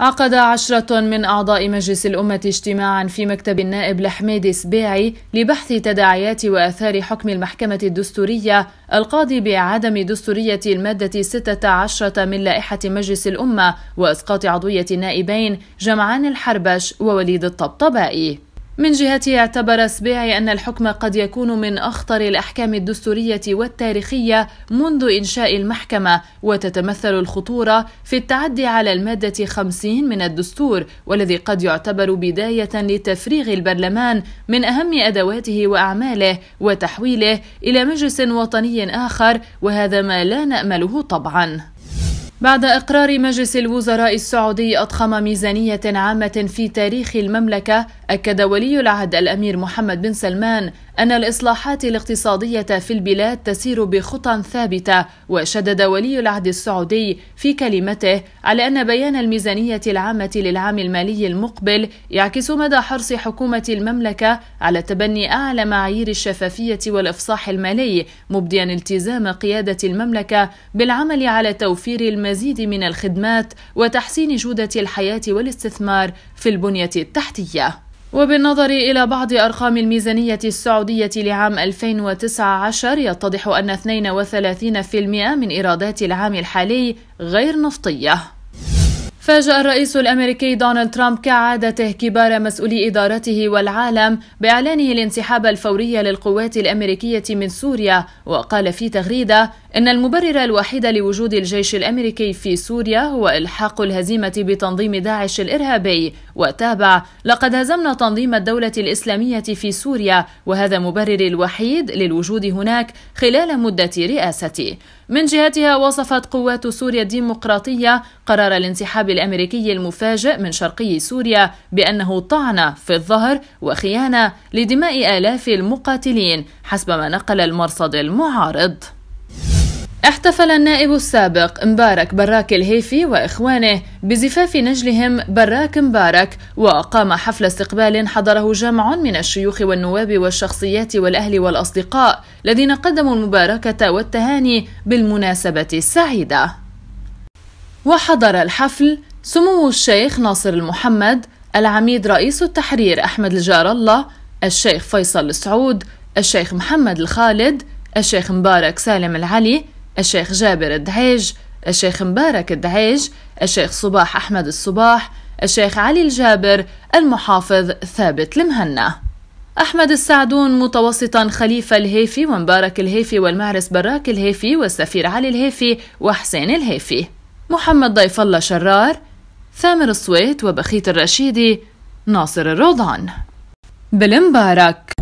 عقد عشرة من أعضاء مجلس الأمة اجتماعا في مكتب النائب لحميد سبيعي لبحث تداعيات وأثار حكم المحكمة الدستورية القاضي بعدم دستورية المادة 16 من لائحة مجلس الأمة وإسقاط عضوية النائبين جمعان الحربش ووليد الطبطبائي من جهته اعتبر سبيعي أن الحكم قد يكون من أخطر الأحكام الدستورية والتاريخية منذ إنشاء المحكمة وتتمثل الخطورة في التعدي على المادة 50 من الدستور والذي قد يعتبر بداية لتفريغ البرلمان من أهم أدواته وأعماله وتحويله إلى مجلس وطني آخر وهذا ما لا نأمله طبعا بعد إقرار مجلس الوزراء السعودي أضخم ميزانية عامة في تاريخ المملكة، أكد ولي العهد الأمير محمد بن سلمان أن الإصلاحات الاقتصادية في البلاد تسير بخطى ثابتة وشدد ولي العهد السعودي في كلمته على أن بيان الميزانية العامة للعام المالي المقبل يعكس مدى حرص حكومة المملكة على تبني أعلى معايير الشفافية والإفصاح المالي مبديا التزام قيادة المملكة بالعمل على توفير المزيد من الخدمات وتحسين جودة الحياة والاستثمار في البنية التحتية وبالنظر إلى بعض أرقام الميزانية السعودية لعام 2019 يتضح أن 32% من إيرادات العام الحالي غير نفطية فاجأ الرئيس الأمريكي دونالد ترامب كعادته كبار مسؤولي إدارته والعالم بإعلانه الانسحاب الفوري للقوات الأمريكية من سوريا وقال في تغريدة إن المبرر الوحيد لوجود الجيش الأمريكي في سوريا هو إلحاق الهزيمة بتنظيم داعش الإرهابي وتابع لقد هزمنا تنظيم الدولة الإسلامية في سوريا وهذا مبرر الوحيد للوجود هناك خلال مدة رئاستي من جهتها وصفت قوات سوريا الديمقراطية قرار الانسحاب الأمريكي المفاجئ من شرقي سوريا بأنه طعنة في الظهر وخيانة لدماء آلاف المقاتلين حسب ما نقل المرصد المعارض احتفل النائب السابق مبارك براك الهيفي وإخوانه بزفاف نجلهم براك مبارك وقام حفل استقبال حضره جمع من الشيوخ والنواب والشخصيات والأهل والأصدقاء الذين قدموا المباركة والتهاني بالمناسبة السعيدة وحضر الحفل سمو الشيخ ناصر المحمد العميد رئيس التحرير أحمد الجار الله الشيخ فيصل السعود الشيخ محمد الخالد الشيخ مبارك سالم العلي الشيخ جابر الدعيج الشيخ مبارك الدعيج الشيخ صباح أحمد الصباح الشيخ علي الجابر المحافظ ثابت المهنا أحمد السعدون متوسطا خليفة الهيفي ومبارك الهيفي والمعرس براك الهيفي والسفير علي الهيفي وحسين الهيفي محمد ضيف الله شرار ثامر الصويت وبخيت الرشيدي ناصر الروضان بالمبارك